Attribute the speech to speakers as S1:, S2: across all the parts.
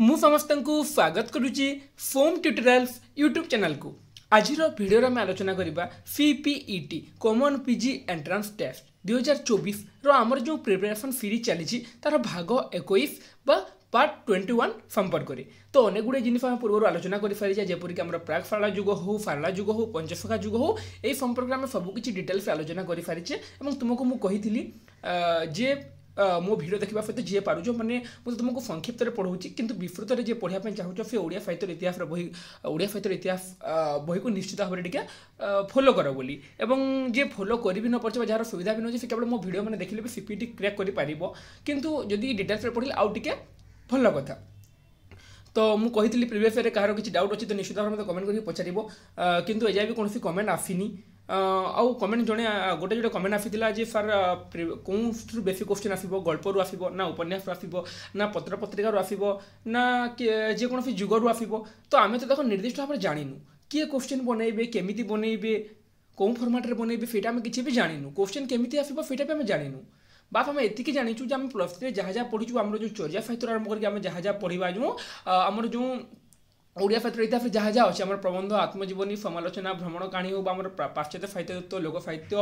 S1: ମୁଁ ସମସ୍ତଙ୍କୁ ସ୍ୱାଗତ କରୁଛି ଫୋମ୍ ଟ୍ୟୁଟୋରିଆଲ୍ସ ୟୁଟ୍ୟୁବ୍ ଚ୍ୟାନେଲ୍କୁ ଆଜିର ଭିଡ଼ିଓରେ ଆମେ ଆଲୋଚନା କରିବା C P E T common P G entrance test ଦୁଇହଜାର ଚବିଶର ଆମର ଯେଉଁ ପ୍ରିପାରେସନ୍ ସିରିଜ୍ ଚାଲିଛି ତା'ର ଭାଗ ଏକୋଇଶ ବା পার্ট টোয়েন্টি ওয়ান সম্পর্করে তো অনেকগুড়ি জিনিস আমি পূর্ব আলোচনা করে সারিছে যেপরিকি আমার প্রাক ফারলা যুগ হো ফারলা যুগ হো পঞ্চশখা যুগ হো এই সম্পর্কে আমি সবুকিছি ডিটেলস আলোচনা করে সারিছে এবং তোমাকে মু কহিলি যে ମୋ ଭିଡ଼ିଓ ଦେଖିବା ସହିତ ଯିଏ ପାରୁଛ ମାନେ ମୁଁ ତୁମକୁ ସଂକ୍ଷିପ୍ତରେ ପଢ଼ାଉଛି କିନ୍ତୁ ବିସ୍ତୃତରେ ଯିଏ ପଢ଼ିବା ପାଇଁ ଚାହୁଁଛ ସେ ଓଡ଼ିଆ ସାହିତ୍ୟର ଇତିହାସର ବହି ଓଡ଼ିଆ ସାହିତ୍ୟର ଇତିହାସ ବହିକୁ ନିଶ୍ଚିତ ଭାବରେ ଟିକେ ଫଲୋ କର ବୋଲି ଏବଂ ଯିଏ ଫଲୋ କରିବି ନ ପାରୁଛ ବା ଯାହାର ସୁବିଧା ବି ନେଉଛି ସେ କେବଳ ମୋ ଭିଡ଼ିଓ ମାନେ ଦେଖିଲେ ବି ସିପିଟି କ୍ରାକ୍ କରିପାରିବ କିନ୍ତୁ ଯଦି ଡିଟେଲ୍ସରେ ପଢ଼ିଲେ ଆଉ ଟିକେ ଭଲ କଥା ତ ମୁଁ କହିଥିଲି ପ୍ରିଭିୟସ୍ ଇୟର୍ରେ କାହାର କିଛି ଡାଉଟ୍ ଅଛି ତ ନିଶ୍ଚିତ ଭାବରେ ମୋତେ କମେଣ୍ଟ କରିକି ପଚାରିବ କିନ୍ତୁ ଏଯାଏ ବି କୌଣସି କମେଣ୍ଟ ଆସିନି ଆଉ କମେଣ୍ଟ ଜଣେ ଗୋଟେ ଗୋଟେ କମେଣ୍ଟ ଆସିଥିଲା ଯେ ସାର୍ କେଉଁଥିରୁ ବେଶୀ କୋଶ୍ଚିନ୍ ଆସିବ ଗଳ୍ପରୁ ଆସିବ ନା ଉପନ୍ୟାସରୁ ଆସିବ ନା ପତ୍ରପତ୍ରିକାରୁ ଆସିବ ନା ଯେକୌଣସି ଯୁଗରୁ ଆସିବ ତ ଆମେ ତ ତାକୁ ନିର୍ଦ୍ଦିଷ୍ଟ ଭାବରେ ଜାଣିନୁ କିଏ କୋଶ୍ଚିନ୍ ବନେଇବେ କେମିତି ବନେଇବେ କେଉଁ ଫର୍ମାଟ୍ରେ ବନେଇବେ ସେଇଟା ଆମେ କିଛି ବି ଜାଣିନୁ କୋଶ୍ଚିନ୍ କେମିତି ଆସିବ ସେଇଟା ବି ଆମେ ଜାଣିନୁ ବାସ୍ ଆମେ ଏତିକି ଜାଣିଛୁ ଯେ ଆମେ ପ୍ଲସ୍ ଥ୍ରୀରେ ଯାହା ଯାହା ପଢ଼ିଛୁ ଆମର ଯେଉଁ ଚର୍ଯ୍ୟା ସାହିତ୍ୟରୁ ଆରମ୍ଭ କରିକି ଆମେ ଯାହା ଯାହା ପଢ଼ିବା ଯେଉଁ ଆମର ଯେଉଁ ଓଡ଼ିଆ ଇତିହାସରେ ଯାହା ଯାହା ଅଛି ଆମର ପ୍ରବନ୍ଧ ଆତ୍ମଜୀବନୀ ସମାଲୋଚନା ଭ୍ରମଣ କାହାଣୀ ହେଉ ବା ଆମର ପାଶ୍ଚାତ୍ୟ ସାହିତ୍ୟ ଲୋକ ସାହିତ୍ୟ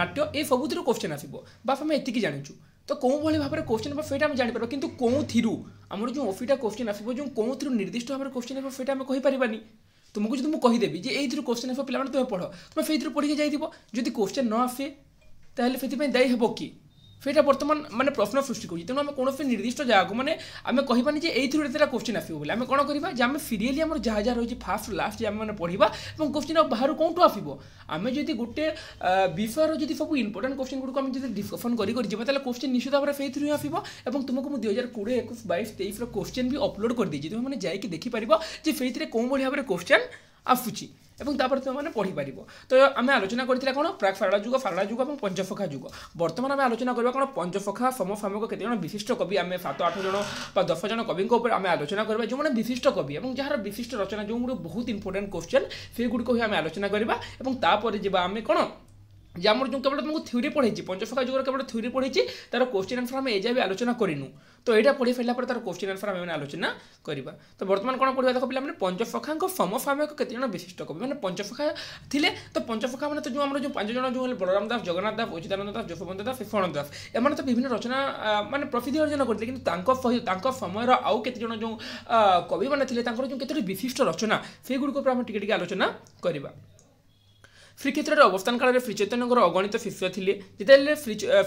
S1: ନାଟ୍ୟ ଏ ସବୁଥିରୁ କୋଶ୍ଚେନ୍ ଆସିବ ବାସ୍ ଆମେ ଏତିକି ଜାଣିଛୁ ତ କେଉଁ ଭଳି ଭାବରେ କୋଶ୍ଚେନ୍ ହେବ ସେଇଟା ଆମେ ଜାଣିପାରିବା କିନ୍ତୁ କେଉଁଥିରୁ ଆମର ଯେଉଁ ଓଫିଟା କୋଶ୍ଚେନ୍ ଆସିବ ଯେଉଁ କେଉଁଥିରୁ ନିର୍ଦ୍ଦିଷ୍ଟ ଭାବରେ କୋଶ୍ଚେନ୍ ହେବ ସେଇଟା ଆମେ କହିପାରିବାନି ତୁମକୁ ଯଦି ମୁଁ କହିଦେବି ଯେ ଏଇଥିରୁ କୋଶ୍ଚେନ୍ ହେବ ପିଲାମାନେ ତୁମେ ପଢ଼ ତୁମେ ସେଇଥିରୁ ପଢ଼ିକି ଯାଇଥିବ ଯଦି କୋଶ୍ଚେନ୍ ନ ଆସେ ତାହେଲେ ସେଥିପାଇଁ ଦାୟୀ ହେବ କି ସେଇଟା ବର୍ତ୍ତମାନ ମାନେ ପ୍ରଶ୍ନ ସୃଷ୍ଟି କରୁଛି ତେଣୁ ଆମେ କୌଣସି ନିର୍ଦ୍ଦିଷ୍ଟ ଜାଗାକୁ ମାନେ ଆମେ କହିବାନି ଯେ ଏଇଥିରୁ ଏତେଟା କୋଶ୍ଚିନ୍ ଆସିବ ବୋଲି ଆମେ କ'ଣ କରିବା ଯେ ଆମେ ସିରିଏଲି ଆମର ଯାହା ଯାହା ରହିଛି ଫାଷ୍ଟ ଲାଷ୍ଟ ଆମେ ମାନେ ପଢ଼ିବା ଏବଂ କୋଶ୍ଚିନ୍ ଆଉ ବାହାରୁ କେଉଁଠୁ ଆସିବ ଆମେ ଯଦି ଗୋଟେ ବିଷୟର ଯଦି ସବୁ ଇମ୍ପୋର୍ଟାଣ୍ଟ କୋଶ୍ଚିନ୍ ଗୁଡ଼ିକୁ ଆମେ ଯଦି ଡିସ୍କସନ୍ କରି ଯିବା ତାହେଲେ କୋଶ୍ଚିନ୍ ନିଶ୍ଚିତ ଭାବରେ ସେଇଥିରୁ ହିଁ ଆସିବ ଏବଂ ତୁମକୁ ମୁଁ ଦୁଇ ହଜାର କୋଡ଼ିଏ ଏକୋଇଶ ବାଇଶ ତେଇଶର କୋଶ୍ଚିନ୍ ବି ଅପଲୋଡ଼ କରିଦେଇଛି ତୁମେ ମାନେ ଯାଇକି ଦେଖିପାରିବ ଯେ ସେଇଥିରେ କେଉଁଭଳି ଭାବରେ କୋଶ୍ଚିନ୍ ଆସୁଛି এবং ତାପରେ ତୁମେମାନେ ପଢ଼ିପାରିବ ତ ଆମେ ଆଲୋଚନା କରିଥିଲେ କ'ଣ ପ୍ରାକ୍ ଫାରଳା ଯୁଗ ଫାରଳା ଯୁଗ ଏବଂ ପଞ୍ଚଫଖା ଯୁଗ ବର୍ତ୍ତମାନ ଆମେ ଆଲୋଚନା କରିବା କ'ଣ ପଞ୍ଚଫଖା ସମସାମୟିକ କେତେଜଣ ବିଶିଷ୍ଟ କବି ଆମେ ସାତ ଆଠ ଜଣ ବା ଦଶ ଜଣ କବିଙ୍କ ଉପରେ ଆମେ ଆଲୋଚନା କରିବା ଯେଉଁମାନେ ବିଶିଷ୍ଟ କବି ଏବଂ ଯାହାର ବିଶିଷ୍ଟ ରଚନା ଯେଉଁଗୁଡ଼ିକ ବହୁତ ଇମ୍ପୋର୍ଟାଣ୍ଟ କୋଶ୍ଚେନ୍ ସେଗୁଡ଼ିକ ହିଁ ଆମେ ଆଲୋଚନା କରିବା ଏବଂ ତାପରେ ଯିବା ଆମେ କ'ଣ যে ଆମର ଯେଉଁ କେବଳ ତୁମକୁ ଥିଓରି ପଢ଼େଇଛି ପଞ୍ଚସଖା ଯୁଗର କେବଳ ଥିଓରି ପଢ଼େଇଛି ତା'ର କୋଶ୍ଚିନ୍ ଆନ୍ସର୍ ଆମେ ଏଯାଏ ବି ଆଲୋଚନା କରିନୁ ତ ଏଇଟା ପଢ଼ି ସାରିଲା ପରେ ତା'ର କୋଶ୍ଚିନ୍ ଆନ୍ସର୍ ଆମେ ଆଲୋଚନା କରିବା ତ ବର୍ତ୍ତମାନ କ'ଣ ପଢ଼ିବା ଦେଖ ପିଲାମାନେ ପଞ୍ଚସଖାଙ୍କ ସମସାମୟିକ କେତେଜଣ ବିଶିଷ୍ଟ କବି ମାନେ ପଞ୍ଚସଖା ଥିଲେ ତ ପଞ୍ଚସଖା ମାନେ ତ ଯେଉଁ ଆମର ଯେଉଁ ପାଞ୍ଚ ଜଣ ଯେଉଁ ହେଲେ ବଳରାମ ଦାସ ଜଗନ୍ନାଥ ଦାସ ଉଚିତାନନ୍ଦ ଦାସ ଯଶୋବନ୍ତ ଦାସ ଶେଷଣ ଦାସ ଏମାନେ ତ ବିଭିନ୍ନ ରଚନା ମାନେ ପ୍ରସିଦ୍ଧି ଅର୍ଜନ କରିଥିଲେ କିନ୍ତୁ ତାଙ୍କ ତାଙ୍କ ସମୟର ଆଉ କେତେଜଣ ଯେଉଁ କବିମାନେ ଥିଲେ ତାଙ୍କର ଯେଉଁ କେତୋଟି ବିଶିଷ୍ଟ ରଚନା ସେଗୁଡ଼ିକ ଉପରେ ଆମେ ଟିକେ ଟିକେ ଆଲୋଚନା କରିବା শ্রীক্ষেত্রের অবস্থান কালে শ্রীচৈতন্যর অগণিত শিষ্য লে যেতে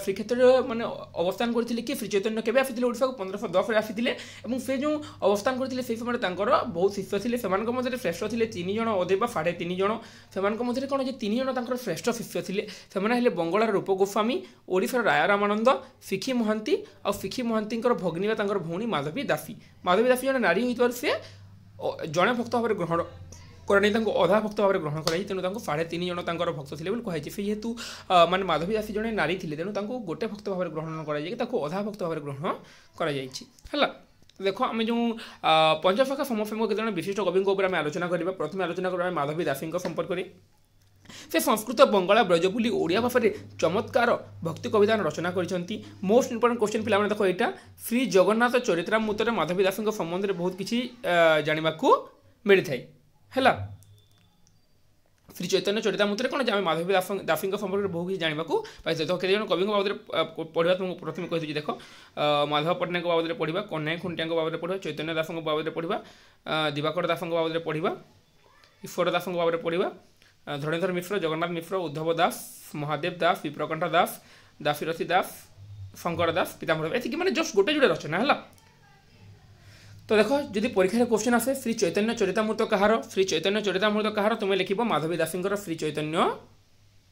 S1: শ্রীক্ষেত্রের মানে অবস্থান করে কি শ্রীচৈতন্য কেবে আসলে ওড়শাকে পনেরোশো দশরে আসলে এবং সে যে অবস্থান করে সেই সময় তাঁর বহু শিষ্য লে সে মধ্যে শ্রেষ্ঠ লে তিন জন অধে বা সাড়ে তিন জন সে মধ্যে কোণ যে তিন জন তাঁর শ্রেষ্ঠ শিষ্য লে সে হলে বঙ্গলার রূপ গোস্বামী ওড়শার রায় রামানন্দ শিখি মহান্তি আিখি মহান্তিঙ্কর ভগ্নী বা তাঁর ভৌণী মাধবী দাসী মাধবী দাসী জন নারী হয়ে সে জনে ভক্ত ভাবে গ্রহণ କରାଣି ତାଙ୍କୁ ଅଧା ଭକ୍ତ ଭାବରେ ଗ୍ରହଣ କରାଯାଇଛି ତେଣୁ ତାଙ୍କୁ ସାଢ଼େ ତିନି ଜଣ ତାଙ୍କର ଭକ୍ତ ଥିଲେ ବୋଲି କୁହାଯାଇଛି ସେ ଯେହେତୁ ମାନେ ମାଧବୀ ଦାସୀ ଜଣେ ନାରୀ ଥିଲେ ତେଣୁ ତାଙ୍କୁ ଗୋଟେ ଭକ୍ତ ଭାବରେ ଗ୍ରହଣ କରାଯାଇଛି ତାକୁ ଅଧା ଭକ୍ତ ଭାବରେ ଗ୍ରହଣ କରାଯାଇଛି ହେଲା ଦେଖ ଆମେ ଯେଉଁ ପଞ୍ଚଶାଖା ସମସମ୍ଭ କେତେଜଣ ବିଶିଷ୍ଟ କବିଙ୍କ ଉପରେ ଆମେ ଆଲୋଚନା କରିବା ପ୍ରଥମେ ଆଲୋଚନା କରିବା ଆମେ ମାଧବୀ ଦାସୀଙ୍କ ସମ୍ପର୍କରେ ସେ ସଂସ୍କୃତ ବଙ୍ଗଳା ବ୍ରଜବୁଲି ଓଡ଼ିଆ ଭାଷାରେ ଚମତ୍କାର ଭକ୍ତି କବିତା ରଚନା କରିଛନ୍ତି ମୋଷ୍ଟ ଇମ୍ପୋର୍ଟାଣ୍ଟ କ୍ୱେଶ୍ଚନ୍ ପିଲାମାନେ ଦେଖ ଏଇଟା ଶ୍ରୀ ଜଗନ୍ନାଥ ଚରିତ୍ରାମୃତରେ ମାଧବୀ ଦାସଙ୍କ ସମ୍ବନ୍ଧରେ ବହୁତ କିଛି ଜାଣିବାକୁ ମିଳିଥାଏ ହେଲା ଶ୍ରୀ ଚୈତନ୍ୟ ଚରିତାମୃତରେ କ'ଣ ଯେ ଆମେ ମାଧବୀ ଦାସୀଙ୍କ ସମ୍ପର୍କରେ ବହୁ କିଛି ଜାଣିବାକୁ ପାଇଛେ ତ କେତେଜଣ କବିଙ୍କ ବାବଦରେ ପଢ଼ିବା ତୁମକୁ ପ୍ରଥମେ କହିଦେଉଛି ଦେଖ ମାଧବ ପଟ୍ଟନାୟକଙ୍କ ବାବଦରେ ପଢ଼ିବା କନ୍ୟା ଖୁଣ୍ଟିଆଙ୍କ ବାବଦରେ ପଢ଼ିବା ଚୈତନ୍ୟ ଦାସଙ୍କ ବାବଦରେ ପଢ଼ିବା ଦିବାକର ଦାସଙ୍କ ବାବଦରେ ପଢ଼ିବା ଈଶ୍ୱର ଦାସଙ୍କ ବାବଦରେ ପଢ଼ିବା ଧରଣୀଧର ମିଶ୍ର ଜଗନ୍ନାଥ ମିଶ୍ର ଉଦ୍ଧବ ଦାସ ମହାଦେବ ଦାସ ବିପ୍ରକଣ୍ଠ ଦାସ ଦାସୀରଥୀ ଦାସ ଶଙ୍କର ଦାସ ପିତାମ୍ବର ଏତିକି ମାନେ ଜଷ୍ଟ ଗୋଟେ ଯୋଡ଼େ ରଚନା ହେଲା তো দেখো যদি পরীক্ষার কোশ্চেন আসে শ্রী চৈতন্য চরিতামূর্ত কাহার শ্রী চৈতন্য চরিতামূর্ত কাহার তুমি লিখব মাধবী দাসীঙ্কর শ্রী চৈতন্য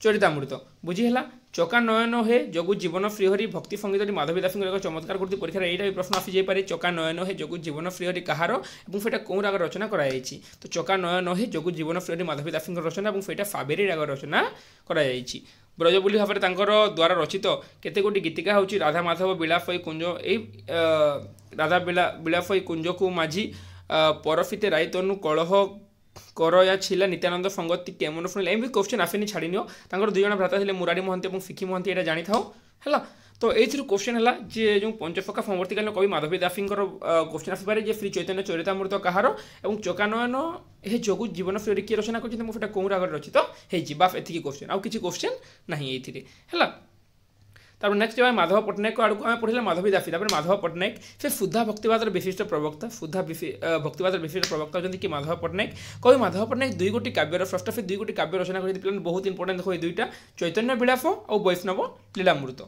S1: চরিতামূর্ত বুঝি হল চকা নয়ন হে যোগু জীবন ফ্রিহরি ভক্তি সঙ্গীতটি মাধবী দাসীঙ্কর এক চমৎকার করতে পরীক্ষার এইটা বি প্রশ্ন আসি আসিযাইপরে চকা নয়ন হে যোগু জীবন ফ্রিহরি কাহার এবং সেটা কেউ রাগ রচনা করা হয়েছে তো চকা নয়ন হে যোগু জীবন ফ্রিহরি মাধবী দাসীঙ্কর রচনা এবং সেটা ফাবেরি রাগ রচনা করা হয়েছে ବ୍ରଜବୁଲି ଭାବରେ ତାଙ୍କର ଦ୍ୱାରା ରଚିତ କେତେଗୋଟି ଗୀତିକା ହେଉଛି ରାଧା ମାଧବ ବିଳାଫଇ କୁଞ୍ଜ ଏଇ ରାଧା ବିଳା ବିଳାଫଇ କୁଞ୍ଜକୁ ମାଝି ପରଫିତେ ରାଇତନୁ କଳହ করয়া ছিলা নিত্যানন্দ সঙ্গতি কেমন ফোন এমনি কোশ্চেন আসেনি ছাড়ি নিও তাঁর দুজন ভ্রাতা ছিল মুরারি মহন্তি এবং সিকি মহন্তি এটা জাঁথাও হ্যাঁ তো ଏଇଥିରୁ କୋଶ୍ଚିନ୍ ହେଲା ଯେ ଯେଉଁ ପଞ୍ଚଫକା কবি କବି ମାଧବୀ ଦାସୀଙ୍କର আসবে যে ଯେ ଶ୍ରୀ ଚୈତନ୍ୟ কাহার କାହାର ଏବଂ ଚକାନୟନ ହେ জীবন ଜୀବନ কি କିଏ ରଚନା କରିଛନ୍ତି ମୁଁ ସେଇଟା କେଉଁ রচিত ରଚିତ ହେଇଛି ବାସ୍ ଏତିକି କୋଶ୍ଚିନ୍ ଆଉ କିଛି କୋଶ୍ଚିନ୍ ନାହିଁ ଏଇଥିରେ ହେଲା তারপর নেক্সট আমি মাধব পট্টনায়ক আড়ু আমি পড়লাম মাধবী দাসী তারপরে মাধব পট্টনায়ক সে সুদ্ধা ভক্তিবাদর বিশিষ্ট প্রবক্তা সুদ্ধা ভক্তিবাদর বিশিষ্ট প্রবক্তা হচ্ছেন কি মাধব পট্টনায়ক কবি মাধব পট্টনায়ক দুই গোটি কাব্যর স্রষ্ট সে দুই গোটি কাব্য রচনা করেছে পিলান বহুত ইম্পর্টেন্ট হয়ে দুইটা চৈতন্য বিলাস ও বৈষ্ণব লীলামৃত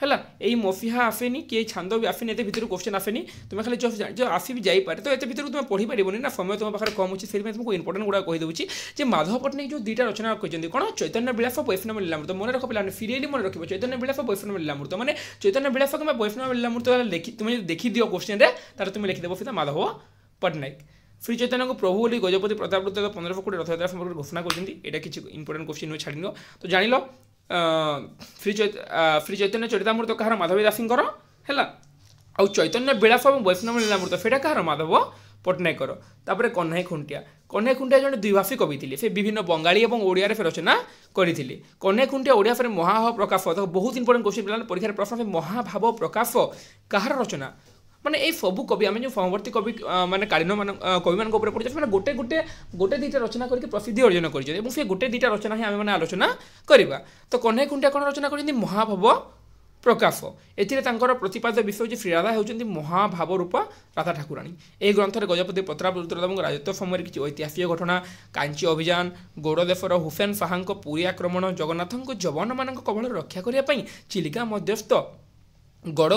S1: ହେଲା ଏଇ ମଫିହା ଆସେନି କି ଏଇ ଛାନ୍ଦ ବି ଆସେନି ଏତେ ଭିତରୁ କୋଶ୍ଚେନ୍ ଆସେନି ତୁମେ ଖାଲି ଯେଉଁ ଆସି ବି ଯାଇପାରେ ତ ଏତେ ଭିତରୁ ତୁମେ ପଢ଼ିପାରିବନି ନା ସମୟ ତୁମ ପାଖରେ କମ୍ ଅଛି ସେଥିପାଇଁ ତୁମକୁ ଇମ୍ପୋର୍ଟାଣ୍ଟ ଗୁଡ଼ା କହିଦେଉଛି ଯେ ମାଧବ ପଟ୍ଟନାୟକ ଯେଉଁ ଦୁଇଟା ରଚନା କହିଛନ୍ତି କ'ଣ ଚୈତନ୍ୟ ବିଳାସ ବୈଷ୍ଣବ ଲୀଲାମୃତ ମନେ ରଖ ପିଲାମାନେ ସିରିଏଲି ମନେ ରଖିବ ଚୈତନ୍ୟ ବିଳାସ ବୈଷ୍ଣବ ଲୀଲାମୃତ ମାନେ ଚୈତନ୍ୟ ବିଳାସ କିମ୍ବା ବୈଷ୍ଣବ ଲୀଲାମୃତ ଲେଖି ତୁମେ ଯଦି ଦେଖିଦିଅ କୋଶ୍ଚେନ୍ରେ ତାହେଲେ ତୁମେ ଲେଖିଦେବ ସେଟା ମାଧବ ପଟ୍ଟନାୟକ ଶ୍ରୀ ଚୈତନ୍ୟଙ୍କୁ ପ୍ରଭୁ ବୋଲି ଗଜପତି ପ୍ରତାପ ପନ୍ଦରଶହ କୋଟି ରଥଯାତ୍ରା ସମ୍ପର୍କରେ ଘୋଷଣା କରିଛନ୍ତି ଏଇଟା କିଛି ଇମ୍ପୋର୍ଟାଣ୍ଟ କୋଶ୍ଚିନ୍ ଛାଡ଼ିନିଅ ତ ଜାଣିଲ ଶ୍ରୀ ଚୈତନ୍ୟ ଚରିତାମୃତ କାହାର ମାଧବୀ ଦାସୀଙ୍କର ହେଲା ଆଉ ଚୈତନ୍ୟ ବିଳାସ ଏବଂ ବୈଷ୍ଣବ ଲୀଳାମୃତ ସେଇଟା କାହାର ମାଧବ ପଟ୍ଟନାୟକର ତାପରେ କହ୍ନାଇ ଖୁଣ୍ଟିଆ କହ୍ନାଇ ଖୁଣ୍ଟିଆ ଜଣେ ଦ୍ୱିଭାଷୀ କବି ଥିଲେ ସେ ବିଭିନ୍ନ ବଙ୍ଗାଳୀ ଏବଂ ଓଡ଼ିଆରେ ସେ ରଚନା କରିଥିଲେ କହ୍ନାଇ ଖୁଣ୍ଟିଆ ଓଡ଼ିଆ ଫେରେ ମହାଭାବ ପ୍ରକାଶ ବହୁତ ଇମ୍ପୋର୍ଟାଣ୍ଟ କୋଶ୍ଚିନ୍ ପିଲାମାନେ ପରୀକ୍ଷାରେ ପ୍ରଶ୍ନ ସେ ମହାଭାବ ପ୍ରକାଶ କାହାର ରଚନା ମାନେ ଏଇ ସବୁ କବି ଆମେ ଯେଉଁ ସମବର୍ତ୍ତୀ କବି ମାନେ କାଳୀନ କବିମାନଙ୍କ ଉପରେ ପଢ଼ୁଛେ ସେମାନେ ଗୋଟେ ଗୋଟେ ଗୋଟେ ଦୁଇଟା ରଚନା କରିକି ପ୍ରସିଦ୍ଧି ଅର୍ଜନ କରିଛନ୍ତି ଏବଂ ସେ ଗୋଟେ ଦୁଇଟା ରଚନା ହିଁ ଆମେମାନେ ଆଲୋଚନା କରିବା ତ କହ୍ନେଇ ଖୁଣ୍ଟିଆ କ'ଣ ରଚନା କରିଛନ୍ତି ମହାଭାବ ପ୍ରକାଶ ଏଥିରେ ତାଙ୍କର ପ୍ରତିପାଦ୍ୟ ବିଷୟ ହେଉଛି ଶ୍ରୀରାଧା ହେଉଛନ୍ତି ମହାଭାବ ରୂପ ରାଧା ଠାକୁରାଣୀ ଏହି ଗ୍ରନ୍ଥରେ ଗଜପତି ପତ୍ରାବୃତ୍ତ ଏବଂ ରାଜତ୍ୱ ସମୟରେ କିଛି ଐତିହାସିକ ଘଟଣା କାଞ୍ଚି ଅଭିଯାନ ଗୌରଦେଶର ହୁସେନ ଶାହାଙ୍କ ପୁରୀ ଆକ୍ରମଣ ଜଗନ୍ନାଥଙ୍କ ଯବାନମାନଙ୍କ କବଳରୁ ରକ୍ଷା କରିବା ପାଇଁ ଚିଲିକା ମଧ୍ୟସ୍ଥ গড়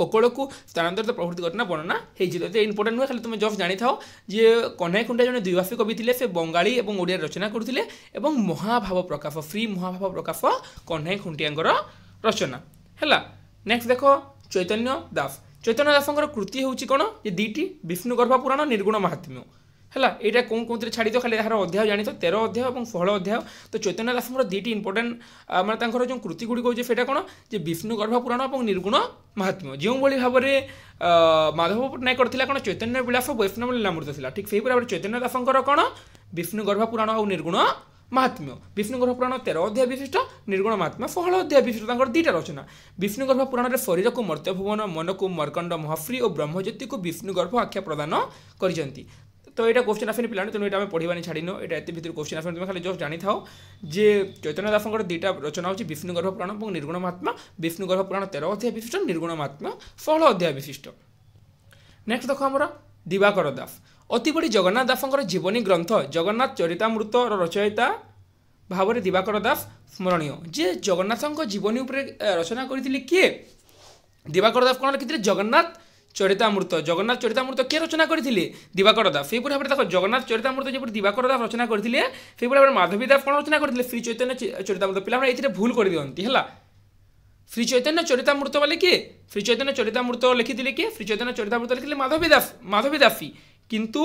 S1: কোকড়কু স্থানান্তরিত প্রভৃতি ঘটনা বর্ণনা হয়েছিল এতে ইম্পর্টেন্ট নুহে খালি তুমি জস্ট জাঁথাও যে কনাই খুঁটা জন দ্বিভাষী কবি লে সে বঙ্গাড়ি এবং ওড়িয়ার রচনা করুলে এবং মহাভাব প্রকাশ ফ্রি মহাভাব প্রকাশ কনাই খুঁটিয়াঙ্কর রচনা হেলা নেক্সট দেখ চৈতন্য দাস চৈতন্য দাসঙ্কর কৃতি হচ্ছে কোণ যে দুইটি বিষ্ণু পুরাণ নির্গুণ মাহাত্ম্য ହେଲା ଏଇଟା କେଉଁ କେଉଁଥିରେ ଛାଡ଼ିଦିଅ ଖାଲି ଏହାର ଅଧ୍ୟାୟ ଜାଣିଥ ତେର ଅଧ୍ୟାୟ ଏବଂ ଷୋହଳ ଅଧ୍ୟାୟ ତ ଚୈତନ୍ୟ ଦାସଙ୍କର ଦୁଇଟି ଇମ୍ପୋର୍ଟାଣ୍ଟ ମାନେ ତାଙ୍କର ଯେଉଁ କୃତି ଗୁଡ଼ିକ ହେଉଛି ସେଇଟା କ'ଣ ଯେ ବିଷ୍ଣୁ ଗର୍ଭ ପୁରାଣ ଏବଂ ନିର୍ଗୁଣ ମହାତ୍ମ୍ୟ ଯେଉଁଭଳି ଭାବରେ ମାଧବ ପଟ୍ଟନାୟକ କରିଥିଲା କ'ଣ ଚୈତନ୍ୟ ବିଳାସ ବୈଷ୍ଣବ ଲୀଳାମୃତ ଥିଲା ଠିକ୍ ସେହିପରି ଭାବରେ ଚୈତନ୍ୟ ଦାସଙ୍କର କ'ଣ ବିଷ୍ଣୁ ଗର୍ଭ ପୁରାଣ ଆଉ ନିର୍ଗୁଣ ମହାତ୍ମ୍ୟ ବିଷ୍ଣୁଗର୍ଭ ପୁରାଣ ତେର ଅଧ୍ୟାୟ ବିଶିଷ୍ଟ ନିର୍ଗୁଣ ମହାତ୍ମ୍ୟ ଷୋହଳ ଅଧ୍ୟାୟ ବିଶିଷ୍ଟ ତାଙ୍କର ଦୁଇଟା ରଚନା ବିଷ୍ଣୁଗର୍ଭ ପୁରାଣରେ ଶରୀରକୁ ମର୍ତ୍ତ୍ୟଭୁବନ ମନକୁ ମର୍କଣ୍ଡ ମହର୍ଷି ଓ ବ୍ରହ୍ମଜ୍ୟୋତିକୁ ବିଷ୍ଣୁଗର୍ଭ ଆଖ୍ୟା ପ୍ରଦାନ କରିଛନ୍ତି ତ ଏଇଟା କ୍ୱେଶ୍ଚିନ୍ ଆସେନି ପିଲାମାନେ ତେଣୁ ଏଇଟା ଆମେ ପଢ଼ିବାନି ଛାଡ଼ିନୁ ଏଇଟା ଏତେ ଭିତରେ କ୍ୱେଶ୍ଚିନ୍ ଆସେନି ତୁମେ ଖାଲି ଜଷ୍ଟ ଜାଣିଥାଉ ଯେ ଚୈତନ୍ୟ ଦାସଙ୍କର ଦୁଇଟା ରଚନା ହେଉଛି ବିଷ୍ଣୁ ଗର୍ଭ ପୁରାଣ ଏବଂ ନିର୍ଗୁଣ ମହାତ୍ମା ବିଷ୍ଣୁ ଗର୍ଭ ପୁରାଣ ତେର ଅଧ୍ୟାୟ ବିଶିଷ୍ଟ ନିର୍ଗୁଣ ମହାତ୍ମା ଷୋହଳ ଅଧ୍ୟାୟ ବିଶିଷ୍ଟ ନେକ୍ସଟ ଦେଖ ଆମର ଦିବାକର ଦାସ ଅତିବଡ଼ି ଜଗନ୍ନାଥ ଦାସଙ୍କର ଜୀବନୀ ଗ୍ରନ୍ଥ ଜଗନ୍ନାଥ ଚରିତାମୃତର ରଚୟିତା ଭାବରେ ଦିବାକର ଦାସ ସ୍ମରଣୀୟ ଯେ ଜଗନ୍ନାଥଙ୍କ ଜୀବନୀ ଉପରେ ରଚନା କରିଥିଲେ କିଏ ଦିବାକର ଦାସ କ'ଣ ଲେଖିଥିଲେ ଜଗନ୍ନାଥ চরিতামৃত জগন্নাথ চরিতামৃত কে রচনা করে দিবাকর দাস সেইপরি ভাবে দেখো জগন্নাথ চরিতামৃত যেপরি দিবাকর দাস রচনা করে সেইপরি ভাবে মাধবী দাস কোণ রচনা করে শ্রী চৈতন্য চরিতামৃত পিলামানে এইথিরে ভুল করে দিকে হল শ্রী চৈতন্য চরিতামৃত বলে কি শ্রী চৈতন্য চরিতামৃত লিখিলে কি শ্রী চৈতন্য চরিতামৃত লিখিলে মাধবী দাস মাধবী দাসী কিন্তু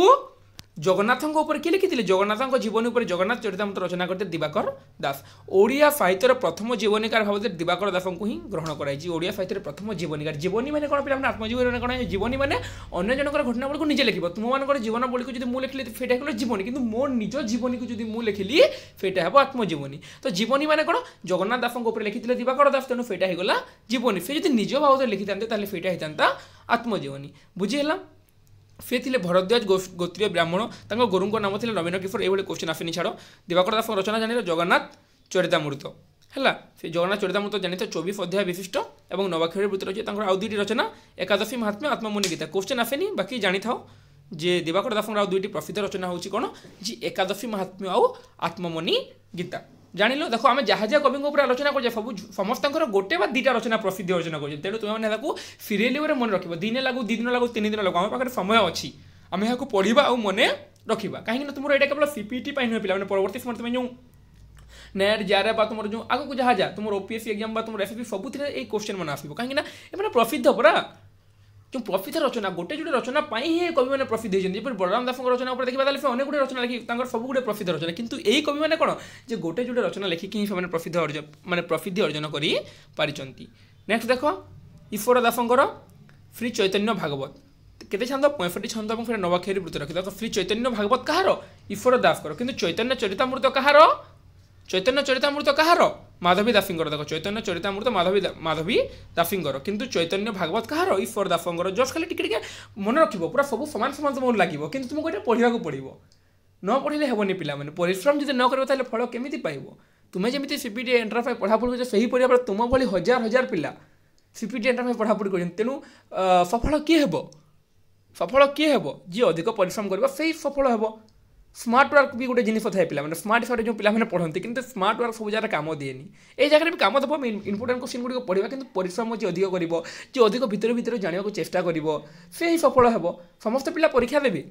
S1: জগন্নাথঙ্ক উপরে কি লিখিলে জগন্নাথঙ্ক জীবনী উপরে জগন্নাথ চরিতামৃত রচনা করতে দিবাকর দাস ওড়িয়া সাহিত্যের প্রথম জীবনীকার ভাবতে দিবাকর দাসঙ্কু হি গ্রহণ করা হয়েছে ওড়িয়া সাহিত্যের প্রথম জীবনীকার জীবনী মানে কোণ পিলা আত্মজীবনী মানে কোণ জীবনী মানে অন্য জনকর ঘটনাগুলো নিজে লিখব তোমাদের জীবন বলি যদি মু লিখলি সেটা হলো জীবনী কিন্তু মো নিজ জীবনী যদি মু লিখিলি সেটা হব আত্মজীবনী তো জীবনী মানে কোণ জগন্নাথ দাসঙ্ক উপরে লিখিলে দিবাকর দাস তেন সেটা হয়ে গলা জীবনী সে যদি নিজ ভাবতে লিখিথান্তে তাহলে সেটা হইতা আত্মজীবনী বুঝি হলাম ସେ ଥିଲେ ଭରଦ୍ୱାଜ ଗୋତ୍ରୀୟ ବ୍ରାହ୍ମଣ ତାଙ୍କ ଗୁରୁଙ୍କ ନାମ ଥିଲା ନବୀନ କିଶୋର ଏଭଳି କୋଶ୍ଚିନ୍ ଆସେନି ଛାଡ଼ ଦିବାକର ଦାସଙ୍କ ରଚନା ଜାଣିଲେ ଜଗନ୍ନାଥ ଚରିତାମୃତ ହେଲା ସେ ଜଗନ୍ନାଥ ଚରିତାମୃତ ଜାଣିଥିବ ଚବିଶ ଅଧ୍ୟାୟ ବିଶିଷ୍ଟ ଏବଂ ନବାକ୍ଷରୀ ବୃତ୍ତି ରହିଛି ତାଙ୍କର ଆଉ ଦୁଇଟି ରଚନା ଏକାଦଶୀ ମହାତ୍ମ୍ୟ ଆତ୍ମମୁନି ଗୀତା କୋଶ୍ଚିନ୍ ଆସେନି ବାକି ଜାଣିଥାଉ ଯେ ଦିବାକର ଦାସଙ୍କର ଆଉ ଦୁଇଟି ପ୍ରସିଦ୍ଧ ରଚନା ହେଉଛି କ'ଣ ଯେ ଏକାଦଶୀ ମହାତ୍ମ୍ୟ ଆଉ ଆତ୍ମମନି ଗୀତା ଜାଣିଲ ଦେଖ ଆମେ ଯାହା ଯାହା କବିଙ୍କ ଉପରେ ଆଲୋଚନା କରୁଛେ ସବୁ ସମସ୍ତଙ୍କର ଗୋଟେ ବା ଦୁଇଟା ରଚନା ପ୍ରସିଦ୍ଧି ଅର୍ଜନ କରୁଛେ ତେଣୁ ତୁମେମାନେ ଏହାକୁ ସିରିଏଲି ଭାବରେ ମନେ ରଖିବ ଦିନେ ଲାଗୁ ଦୁଇ ଦିନ ଲାଗୁ ତିନି ଦିନ ଲାଗୁ ଆମ ପାଖରେ ସମୟ ଅଛି ଆମେ ଏହାକୁ ପଢ଼ିବା ଆଉ ମନେ ରଖିବା କାହିଁକିନା ତୁମର ଏଇଟା କେବଳ ସିପିଟି ପାଇଁ ନୁହେଁ ପିଲାମାନେ ପରବର୍ତ୍ତୀ ସମୟରେ ତୁମେ ଯେଉଁ ନେଟ୍ ଜାରେ ବା ତୁମର ଯେଉଁ ଆଗକୁ ଯାହା ଯାହା ତୁମର ଓପିଏସ୍ସି ଏକ୍ଜାମ୍ ବା ତୁମର ଏସ୍ଏସ୍ସି ସବୁଥିରେ ଏଇ କୋଶ୍ଚେନ୍ ମାନ ଆସିବ କାହିଁକିନା ଏମାନେ ପ୍ରସିଦ୍ଧ ପରା ଯେଉଁ ପ୍ରଫିଥ ରଚନା ଗୋଟେ ଯୋଡ଼େ ରଚନା ପାଇଁ ହିଁ କବିମାନେ ପ୍ରସିଦ୍ଧ ହୋଇଛନ୍ତି ଯେପରି ବଳରାମ ଦାସଙ୍କ ରଚନା ଉପରେ ଦେଖିବା ତାହେଲେ ସେ ଅନେକ ଗୁଡ଼ିଏ ରଚନା ଲେଖି ତାଙ୍କର ସବୁ ଗୁଡ଼ିଏ ପ୍ରସିଦ୍ଧ ରଚନା କିନ୍ତୁ ଏହି କବିମାନେ କ'ଣ ଯେ ଗୋଟେ ଯୋଡ଼େ ରଚନା ଲେଖିକି ହିଁ ସେମାନେ ପ୍ରସିଦ୍ଧ ଅର୍ଜନ ମାନେ ପ୍ରସିଦ୍ଧି ଅର୍ଜନ କରିପାରିଛନ୍ତି ନେକ୍ସଟ ଦେଖ ଇଶ୍ୱର ଦାସଙ୍କର ଶ୍ରୀ ଚୈତନ୍ୟ ଭାଗବତ କେତେ ଛାନ୍ଦ ପଞ୍ଚଷଠି ଛାନ୍ଦ ଏବଂ ସେଟା ନବାକ୍ଷରୀ ବୃତ୍ତି ରଖିଦେବ ତ ଶ୍ରୀ ଚୈତନ୍ୟ ଭାଗବତ କାହାର ଈଶ୍ୱର ଦାସଙ୍କର କିନ୍ତୁ ଚୈତନ୍ୟ ଚରିତାମୃତ କାହାର চৈতন্য চরিতামৃত কাহার মাধবী দাসীঙ্কর দেখো চৈতন্য চরিতামৃত মাধবী মাধবী দাসীঙ্কর কিন্তু চৈতন্য ভাগবত কাহার ঈশ্বর দাসঙ্কর জস্ট খালি টিকে টিকে মনে রাখব পুরা সব সমান সমান তোমার লাগিব কিন্তু তোমাকে এটা পড়া পড়ব ন পড়লে হবনি পিলামানে পরিশ্রম যদি ন করবে তাহলে ফল কেমিতি পাইব তুমি যেমি সিপিডি এন্টার পাই পড়াপড়ি করছো সেইপরি ভাবে তুম ভি হাজার হাজার পিলা সিপিডি এন্টার পাই পড়াপড়ি করছেন তেণু সফল কি হব সফল কি হব যে অধিক পরিশ্রম করব সেই সফল হব ସ୍ମାର୍ଟ ୱାର୍କ ବି ଗୋଟେ ଜିନିଷ ଥାଏ ପିଲାମାନେ ସ୍ମାର୍ଟ ହିସାବରେ ଯେଉଁ ପିଲାମାନେ ପଢ଼ନ୍ତି କିନ୍ତୁ ସ୍ମାର୍ଟ ୱାର୍କ ସବୁ ଜାଗାରେ କାମ ଦିଏନି ଏଇ ଜାଗାରେ ବି କାମ ଦେବ ଆମେ ଇମ୍ପୋର୍ଟାଣ୍ଟ କୋଶ୍ଚିନ୍ ଗୁଡ଼ିକ ପଢ଼ିବା କିନ୍ତୁ ପରିଶ୍ରମ ଯିଏ ଅଧିକ କରିବ ଯିଏ ଅଧିକ ଭିତରେ ଭିତରେ ଜାଣିବାକୁ ଚେଷ୍ଟା କରିବ ସେ ହିଁ ସଫଳ ହେବ ସମସ୍ତ ପିଲା ପରୀକ୍ଷା ଦେବେ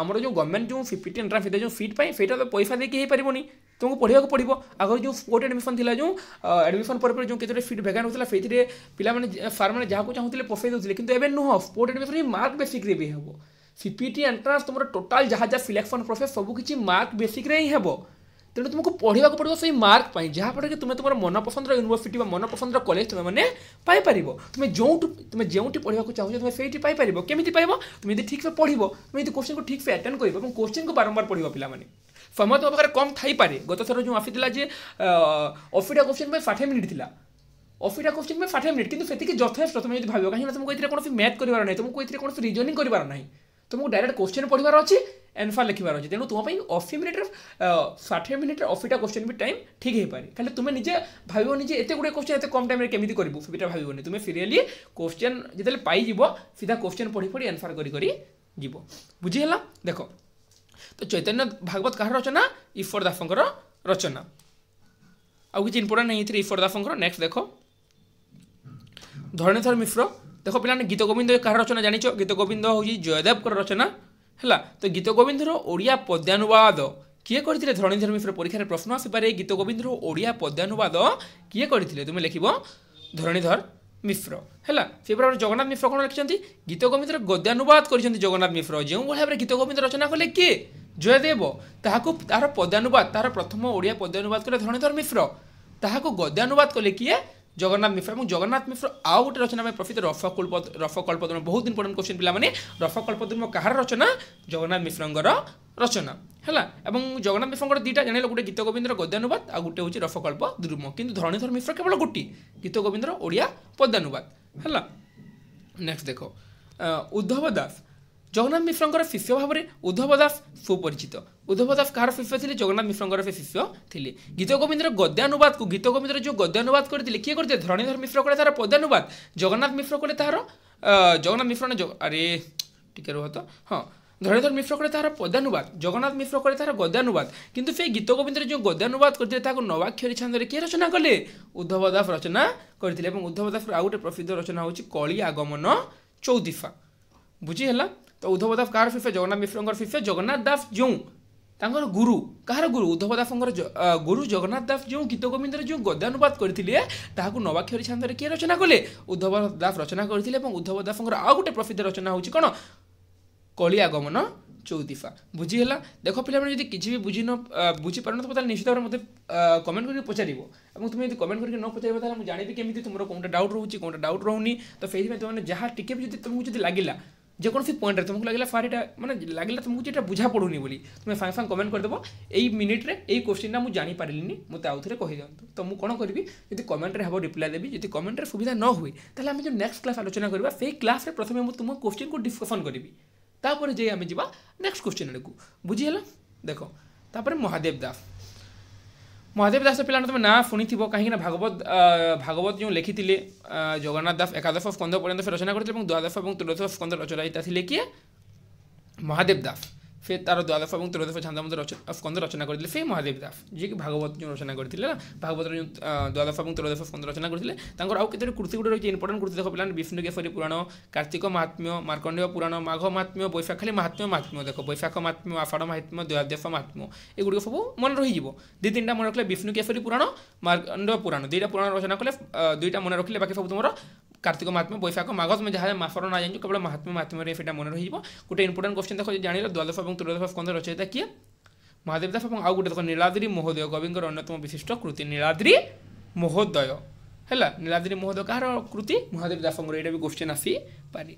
S1: ଆମର ଯେଉଁ ଗଭର୍ଣ୍ଣମେଣ୍ଟ ଯେଉଁ ଫିଫ୍ଟି ଏଣ୍ଟ୍ରାନ୍ସ ଦେଇଥାଏ ଯେଉଁ ସିଟ୍ ପାଇଁ ସେଇଟା ତ ପଇସା ଦେଇକି ହେଇପାରିବନି ତୁମକୁ ପଢ଼ିବାକୁ ପଡ଼ିବ ଆଗରୁ ଯେଉଁ ସ୍ପୋର୍ଟ ଆଡ଼ମିସନ୍ ଥିଲା ଯେଉଁ ଆଡ଼ମିସନ୍ ପରେ ପରେ ଯେଉଁ କେତେଟା ସିଟ୍ ଭେଗାନ ହେଉଥିଲା ସେଇଥିରେ ପିଲାମାନେ ସାର୍ମାନେ ଯାହାକୁ ଚାହୁଁଥିଲେ ପଶାଇ ଦେଉଥିଲେ କିନ୍ତୁ ଏବେ ନୁହଁ ସ୍ପୋର୍ଟ ଆଡ଼ମିସନ୍ ହିଁ ମାର୍କ ବେସିକ୍ରେ ବି ହେବ সিপিটি এন্ট্রান্স তোমার টোটাল যা যা সিলেকশন প্রসেস সবু কিছু মার্ক বেসিক্রে হি হব তেমন তুমি পড়া পড়ব সেই মার্ক পাই যাফলে কি তুমি তোমার মনপসন্দর ইউনিভার্সিটি বা মনপসন্দর কলেজ তুমি মানে পাইপার তুমি যেটু তুমি যেটি পড়া চাহুছ তুমি সেইটি পাইপার কেমিতি পাইব তুমি যদি ঠিকসে পড়ব তুমি যদি কোশ্চিনকে ঠিকসে আটেন্ড করব এবং কোশ্চিনকে বারম্বার পড়ব পিলামানে সময় তোমার পাখে কম থাইপরে গত থর যে আসিলা যে অফিটা কোশ্চিন পাই ষাঠিয়ে মিনিট লা অফিটা কোশ্চিন পাই ষাঠিয়ে মিনিট কিন্তু সেটিকি যথেষ্ট তুমি যদি ভাবিব কিনা তুমি এতে কোণী ম্যাথ করবার না তুমি এতে কোণী রিজনিং করবার না ତୁମକୁ ଡାଇରେକ୍ଟ କୋଶ୍ଚିନ୍ ପଢ଼ିବାର ଅଛି ଆନ୍ସର୍ ଲେଖିବାର ଅଛି ତେଣୁ ତୁମ ପାଇଁ ଅଶୀ ମିନିଟ୍ର ଷାଠିଏ ମିନିଟ୍ର ଅଶୀଟା କୋଶ୍ଚିନ୍ ବି ଟାଇମ୍ ଠିକ୍ ହେଇପାରେ ଖାଲି ତୁମେ ନିଜେ ଭାବିବ ନିଜେ ଏତେ ଗୁଡ଼ିଏ କୋଶ୍ଚିନ୍ ଏତେ କମ୍ ଟାଇମ୍ରେ କେମିତି କରିବୁ ସେଟା ଭାବିବନି ତୁମେ ସିରିଏଲି କୋଶ୍ଚିନ୍ ଯେତେବେଳେ ପାଇଯିବ ସିଧା କୋଶ୍ଚିନ୍ ପଢ଼ି ପଢ଼ି ଆନ୍ସର୍ କରି କରି ଯିବ ବୁଝିହେଲା ଦେଖ ତ ଚୈତନ୍ୟ ଭାଗବତ କାହାର ରଚନା ଈଶ୍ୱର ଦାସଙ୍କର ରଚନା ଆଉ କିଛି ଇମ୍ପୋର୍ଟାଣ୍ଟ ନାହିଁ ଏଥିରେ ଈଶ୍ୱର ଦାସଙ୍କର ନେକ୍ସଟ ଦେଖ ଧରଣୀଧର ମିଶ୍ର ଦେଖ ପିଲାମାନେ ଗୀତ ଗୋବିନ୍ଦ କାହାର ରଚନା ଜାଣିଛ ଗୀତ ଗୋବିନ୍ଦ ହେଉଛି ଜୟଦେବଙ୍କର ରଚନା ହେଲା ତ ଗୀତ ଗୋବିନ୍ଦର ଓଡ଼ିଆ ପଦ୍ୟାନୁବାଦ କିଏ କରିଥିଲେ ଧରଣୀଧର ମିଶ୍ର ପରୀକ୍ଷାରେ ପ୍ରଶ୍ନ ଆସିପାରେ ଗୀତ ଗୋବିନ୍ଦର ଓଡ଼ିଆ ପଦ୍ୟାନୁବାଦ କିଏ କରିଥିଲେ ତୁମେ ଲେଖିବ ଧରଣୀଧର ମିଶ୍ର ହେଲା ସେହିପରି ଭାବରେ ଜଗନ୍ନାଥ ମିଶ୍ର କ'ଣ ଲେଖିଛନ୍ତି ଗୀତ ଗୋବିନ୍ଦର ଗଦ୍ୟାନୁବାଦ କରିଛନ୍ତି ଜଗନ୍ନାଥ ମିଶ୍ର ଯେଉଁଭଳି ଭାବରେ ଗୀତ ଗୋବିନ୍ଦ ରଚନା କଲେ କିଏ ଜୟଦେବ ତାହାକୁ ତାହାର ପଦ୍ୟାନୁବାଦ ତାହାର ପ୍ରଥମ ଓଡ଼ିଆ ପଦ୍ୟାନୁବାଦ କଲେ ଧରଣୀଧର ମିଶ୍ର ତାହାକୁ ଗଦ୍ୟାନୁବାଦ କଲେ କିଏ জগন্নাথ মিশ্র এবং জগন্নাথ মিশ্র ଆଉ ଗୋଟେ ରଚନା ପାଇଁ ପ୍ରସିଦ୍ଧ ରଫ ରଫ କଳ୍ପଦ୍ରମ ବହୁତ ଇମ୍ପୋର୍ଟାଣ୍ଟ କୋଶ୍ଚିନ୍ ପିଲାମାନେ ରଫ କଳ୍ପଦ୍ରମ କାହାର ରଚନା ଜଗନ୍ନାଥ ମିଶ୍ରଙ୍କର ରଚନା ହେଲା ଏବଂ ଜଗନ୍ନାଥ ମିଶ୍ରଙ୍କର ଦୁଇଟା ଜାଣିଲ ଗୋଟେ ଗୀତ ଗୋବିନ୍ଦର ଗଦ୍ୟାନୁବାଦ ଆଉ ଗୋଟେ ହେଉଛି ରଫକଳ୍ପ ଦ୍ରୁମ କିନ୍ତୁ ଧରଣୀଧର ମିଶ୍ର କେବଳ ଗୋଟିଏ ଗୀତ ଗୋବିନ୍ଦର ଓଡ଼ିଆ ପଦ୍ୟାନୁବାଦ ହେଲା ନେକ୍ସଟ ଦେଖ ଉଦ୍ଧବ ଦାସ ଜଗନ୍ନାଥ ମିଶ୍ରଙ୍କର ଶିଷ୍ୟ ଭାବରେ ଉଦ୍ଧବ ଦାସ ସୁପରିଚିତ ଉଦ୍ଧବ ଦାସ କାହାର ଶିଷ୍ୟ ଥିଲେ ଜଗନ୍ନାଥ ମିଶ୍ରଙ୍କର ସେ ଶିଷ୍ୟ ଥିଲେ ଗୀତ ଗୋବିନ୍ଦର ଗଦ୍ୟାନୁବାଦକୁ ଗୀତ ଗୋବିନ୍ଦର ଯେଉଁ ଗଦ୍ୟାନୁବାଦ କରିଥିଲେ କିଏ କରିଥିଲେ ଧରଣୀଧର ମିଶ୍ର କଲେ ତାହାର ପଦ୍ୟାନୁବାଦ ଜଗନ୍ନାଥ ମିଶ୍ର କଲେ ତାହାର ଜଗନ୍ନାଥ ମିଶ୍ର ନା ଆରେ ଟିକେ ରୁହ ତ ହଁ ଧରଣୀଧର ମିଶ୍ର করে তাহার পদ্যানুবাদ জগন্নাথ মিশ্র করে তাহার গদ্যানুবাদ কিন্তু সেই গীত গোবিন্দর যে গদ্যানুবাদ করে তাকে নবাক্ষরী ছন্দরে কে রচনা কলে উদ্ধব দাস রচনা করে এবং উদ্ধব দাসর আউ গোটে প্রসিদ্ধ রচনা হচ্ছে কলি আগমন চৌদিফা বুঝি হল তো উদ্ধব দাস কার শিষ্য জগন্নাথ মিশ্রঙ্কর শিষ্য জগন্নাথ দাস যে ତାଙ୍କର ଗୁରୁ କାହାର ଗୁରୁ ଉଦ୍ଧବ ଦାସଙ୍କର ଗୁରୁ ଜଗନ୍ନାଥ ଦାସ ଯେଉଁ ଗୀତ ଯେଉଁ ଗଦ୍ୟାନୁବାଦ କରିଥିଲେ ତାହାକୁ ନବାକ୍ଷରୀ ଛାନ୍ଦରେ କିଏ ରଚନା କଲେ ଉଦ୍ଧବ ଦାସ ରଚନା କରିଥିଲେ ଏବଂ ଉଦ୍ଧବ ଦାସଙ୍କର ଆଉ ଗୋଟେ ପ୍ରସିଦ୍ଧ ରଚନା ହେଉଛି କ'ଣ କଳିଆଗମନ ଚଉତିଫା ବୁଝିହେଲା ଦେଖ ପିଲାମାନେ ଯଦି କିଛି ବି ବୁଝି ନ ବୁଝିପାରୁନଥିବ ତାହେଲେ ନିଶ୍ଚିତ ଭାବରେ ମୋତେ କମେଣ୍ଟ କରିକି ପଚାରିବ ଏବଂ ତୁମେ ଯଦି କମେଣ୍ଟ କରିକି ନ ପଚାରିବ ତାହେଲେ ମୁଁ ଜାଣିବି କେମିତି ତୁମର କେଉଁଟା ଡାଉଟ୍ ରହୁଛି କେଉଁଟା ଡାଉଟ୍ ରହୁନି ତ ସେଇଥିପାଇଁ ତୁମେ ଯାହା ଟିକେ ବି ଯଦି ତୁମକୁ ଯଦି ଲାଗିଲା যেকোনো পয়েন্টরে তোমাকে লাগিলা ফার এটা মানে লাগিলা তোমাকে যেটা বুঝা পড়ুনি বলি তুমি সাংে সাংে কমেন্ট করে করেদেব এই মিনিট্রে এই কোশ্চিনটা মু জানিপারিলিনি মতো আউথরে দিও তো মু কোন করবি যদি কমেন্টরে হব রিপ্লাই দেবি যদি কমেন্টরে সুবিধা ন হুয়ে তাহলে আমি যে নেক্সট ক্লাস আলোচনা করা সেই ক্লাসে প্রথমে মু তোমার কোশ্চিনকে ডিসকসন করিবি তারপরে যাই আমি যাবা নেক্সট কোশ্চিন আড়কু বুঝি বুঝিগাল দেখো তারপরে মহাদেব দাস ମହାଦେବ ଦାସ ପିଲାମାନେ ତୁମେ ନାଁ ଶୁଣିଥିବ କାହିଁକିନା ଭାଗବତ ଭାଗବତ ଯେଉଁ ଲେଖିଥିଲେ ଜଗନ୍ନାଥ ଦାସ ଏକାଦଶ ସ୍କନ୍ଦ ପର୍ଯ୍ୟନ୍ତ ସେ ରଚନା କରିଥିଲେ ଏବଂ ଦ୍ୱାଦଶ ଏବଂ ତ୍ରୟୋଦଶ ସ୍କନ୍ଦ ରଚୟିତା ଥିଲେ କିଏ ମହାଦେବ ଦାସ ফের তারা দ্বাদশ এবং ত্রয়োদশ ঝান্দামন্ত রচনা স্কন্দ রচনা করেছিল সেই মহাদেব দাস যিয়েকি ভাগবত রচনা করেছিল না ভাগবত দ্বাদশ এবং ত্রয়োদশ স্কন্দ রচনা করেছিল তাঙ্কর আউ কেতোটি কৃতি গুড়ে রয়েছে ইম্পর্টান্ট কৃতি দেখ পিলান বিষ্ণুকেশ্বরী পুরাণ কার্তিক মাহাত্ম্য মার্কণ্ডেয় পুরাণ মাঘ মাহাত্ম্য বৈশাখালী মাহাত্ম্য মাহাত্ম্য দেখ বৈশাখ মাহাত্ম্য আষাঢ় মাহাত্ম্য দ্বয়াদেশ মাহাত্ম্য এগুড়ি সব মনে রহিযোগ দুই তিনটা মনে রাখলে বিষ্ণুকেশ্বরী পুরাণ মার্কণ্ডেয় পুরাণ দুইটা পুরাণ রচনা কলে দুইটা মনে রাখলে বাকি সব তোমার କାର୍ତ୍ତିକ ମାହାତ୍ମ୍ୟ ବୈଶାଖ ମାଘ ତୁମେ ଯାହା ମାସର ନା ଜାଣିଛୁ କେବଳ ମାହାତ୍ମ୍ୟ ମାଧ୍ୟମରେ ସେଇଟା ମନେ ରହିଯିବ ଗୋଟେ ଇମ୍ପୋର୍ଟାଣ୍ଟ କ୍ୱେଶ୍ଚନ୍ ଦେଖ ଜାଣିଲ ଦ୍ୱାଦଶ ଏବଂ ତ୍ରୟୋଦଶ ସ୍କନ୍ଧ ରଚୟିତା କିଏ ମହାଦେବ ଦାସ ଏବଂ ଆଉ ଗୋଟେ ଦେଖ ନୀଳାଦ୍ରି ମହୋଦୟ କବିଙ୍କର ଅନ୍ୟତମ ବିଶିଷ୍ଟ କୃତି ନୀଳାଦ୍ରି ମହୋଦୟ ହେଲା ନୀଳାଦ୍ରି ମହୋଦୟ କାହାର କୃତି ମହାଦେବ ଦାସଙ୍କର ଏଇଟା ବି କ୍ୱେଶ୍ଚନ୍ ଆସିପାରେ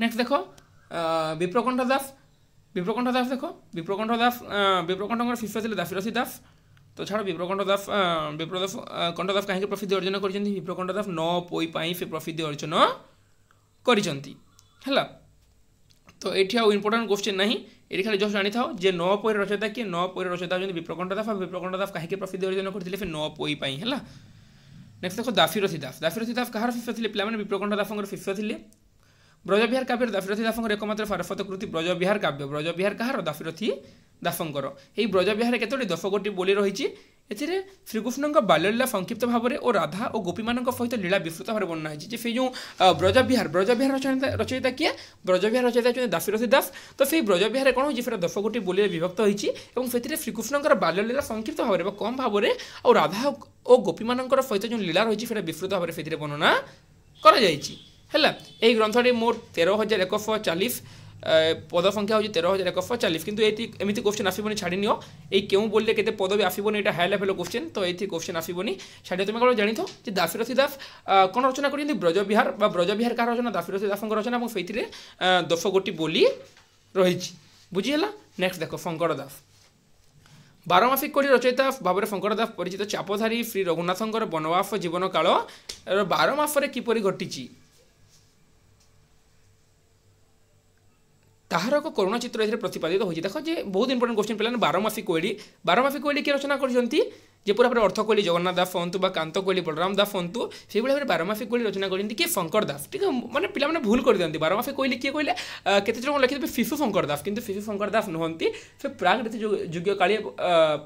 S1: ନେକ୍ସଟ ଦେଖ ବିପ୍ରକଣ୍ଠ ଦାସ ବିପ୍ରକଣ୍ଠ ଦାସ ଦେଖ ବିପ୍ରକଣ୍ଠ ଦାସ ବିପ୍ରକଣ୍ଠଙ୍କର ଶିଷ୍ୟ ଥିଲେ ଦାସରଥୀ ଦାସ তো ଛାଡ଼ ବିପ୍ରକଣ୍ଡ ଦାସ ବିପ୍ରଦାସ କଣ୍ଡ ଦାସ କାହିଁକି ପ୍ରସିଦ୍ଧି ଅର୍ଜନ କରିଛନ୍ତି ବିପ୍ରକଣ୍ଡ ଦାସ ନ ପୋଇ ପାଇଁ ସେ ପ୍ରସିଦ୍ଧି ଅର୍ଜନ କରିଛନ୍ତି ହେଲା ତ ଏଠି ଆଉ ଇମ୍ପୋର୍ଟାଣ୍ଟ କୋଶ୍ଚିନ୍ ନାହିଁ ଏଠି ଖାଲି ଜଷ୍ଟ ଜାଣିଥାଉ ଯେ ନ ପୋଇର ରଚୟିତା କିଏ ନ ପୋଇର ରଚୟିତା ହେଉଛନ୍ତି ବିପ୍ରକଣ୍ଡ ଦାସ ଆଉ ବିପ୍ରକଣ୍ଡ ଦାସ କାହିଁକି ପ୍ରସିଦ୍ଧି ଅର୍ଜନ କରିଥିଲେ ସେ ନ ପୋଇ ପାଇଁ ହେଲା ନେକ୍ସଟ ଦେଖ ଦାସିରଥୀ ଦାସ ଦାସିରଥୀ ଦାସ କାହାର ଶିଷ୍ୟ ଥିଲେ ପିଲାମାନେ ବିପ୍ରକଣ୍ଡ ଦାସଙ୍କର ଶିଷ୍ୟ ଥିଲେ ବ୍ରଜବିହାର କାବ୍ୟର ଦାଫିରଥି ଦାସଙ୍କର ଏକମାତ୍ର ଫାରଫତ କୃତି ବ୍ରଜବିହାର କାବ୍ୟ ବ୍ରଜବିହାର କାହାର ଦାଫିରଥି ଦାସଙ୍କର ଏହି ବ୍ରଜବିହାରରେ କେତୋଟି ଦଶ ଗୋଟି ବୋଲି ରହିଛି ଏଥିରେ ଶ୍ରୀକୃଷ୍ଣଙ୍କ ବାଲ୍ୟଲୀଳା ସଂକ୍ଷିପ୍ତ ଭାବରେ ଓ ରାଧା ଓ ଗୋପୀମାନଙ୍କ ସହିତ ଲୀଳା ବିସ୍ତୃତ ଭାବରେ ବର୍ଣ୍ଣନା ହେଇଛି ଯେ ସେଇ ଯେଉଁ ବ୍ରଜବିହାର ବ୍ରଜବିହାର ରଚୟିତା ରଚୟିତା କିଏ ବ୍ରଜବିହାର ରଚୟିତା ହେଉଛନ୍ତି ଦାଶରଥୀ ଦାସ ତ ସେଇ ବ୍ରଜବିହାରରେ କ'ଣ ହେଉଛି ସେଟା ଦଶ ଗୋଟି ବୋଲିରେ ବିଭକ୍ତ ହୋଇଛି ଏବଂ ସେଥିରେ ଶ୍ରୀକୃଷ୍ଣଙ୍କର ବାଲ୍ୟଲୀଳା ସଂକ୍ଷିପ୍ତ ଭାବରେ ବା କମ୍ ଭାବରେ ଆଉ ରାଧା ଓ ଗୋପୀମାନଙ୍କର ସହିତ ଯେଉଁ ଲୀଳା ରହିଛି ସେଟା ବିସ୍ତୃତ ଭାବରେ ସେଥିରେ ବର୍ଣ୍ଣନା କରାଯାଇଛି ହେଲା ଏହି ଗ୍ରନ୍ଥଟି ମୋଟ ତେର ହଜାର ଏକଶହ ଚାଳିଶ ପଦ ସଂଖ୍ୟା ହେଉଛି ତେର ହଜାର ଏକଶହ ଚାଳିଶ କିନ୍ତୁ ଏଇଠି ଏମିତି କୋଶ୍ଚିନ୍ ଆସିବନି ଛାଡ଼ିନିଅ ଏଇ କେଉଁ ବୋଲିରେ କେତେ ପଦ ବି ଆସିବନି ଏଇଟା ହାଇ ଲେଭେଲ୍ କୋଶ୍ଚିନ୍ ତ ଏଇଠି କୋଶ୍ଚିନ୍ ଆସିବନି ଛାଡ଼ିଦିଅ ତୁମେ କ'ଣ ଜାଣିଥ ଯେ ଦାସିରଥୀ ଦାସ କ'ଣ ରଚନା କରିଛନ୍ତି ବ୍ରଜବିହାର ବା ବ୍ରଜବିହାର କାହାର ରଚନା ଦାସିରଥୀ ଦାସଙ୍କ ରଚନା ଏବଂ ସେଇଥିରେ ଦଶ ଗୋଟି ବୋଲି ରହିଛି ବୁଝିହେଲା ନେକ୍ସଟ ଦେଖ ଶଙ୍କର ଦାସ ବାରମାସିକ କୋଡ଼ି ରଚୟିତା ଭାବରେ ଶଙ୍କର ଦାସ ପରିଚିତ ଚାପଧାରୀ ଶ୍ରୀ ରଘୁନାଥଙ୍କର ବନବାସ ଜୀବନକାଳର ବାର ମାସରେ କିପରି ଘଟିଛି তাহার এক করুণা চিত্র এতে প্রতিপাদিত হয়েছে দেখ যে বহু ইম্পর্টেন্ট কোশ্চেন পেলেন বারমাসী কোয়েলি বারমাসী কোয়েলি কি রচনা করছেন যেপরি ভাবে অর্থকোলি জগন্নাথ দাস হুম বা কান্ত কান্তকোলি বলরাম দাস হুম সেইভাবে ভাবে বারমাসী কোলি রচনা করেছেন কি শঙ্কর দাস ঠিক আছে মানে পিলামানে ভুল করে দিকে বারমাসী কোইলি কি কহিলে কেতে জন লিখিদেবে শিশু শঙ্কর দাস কিন্তু শিশু শঙ্কর দাস নুহতি সে প্রাগ রীতি যুগীয় কালী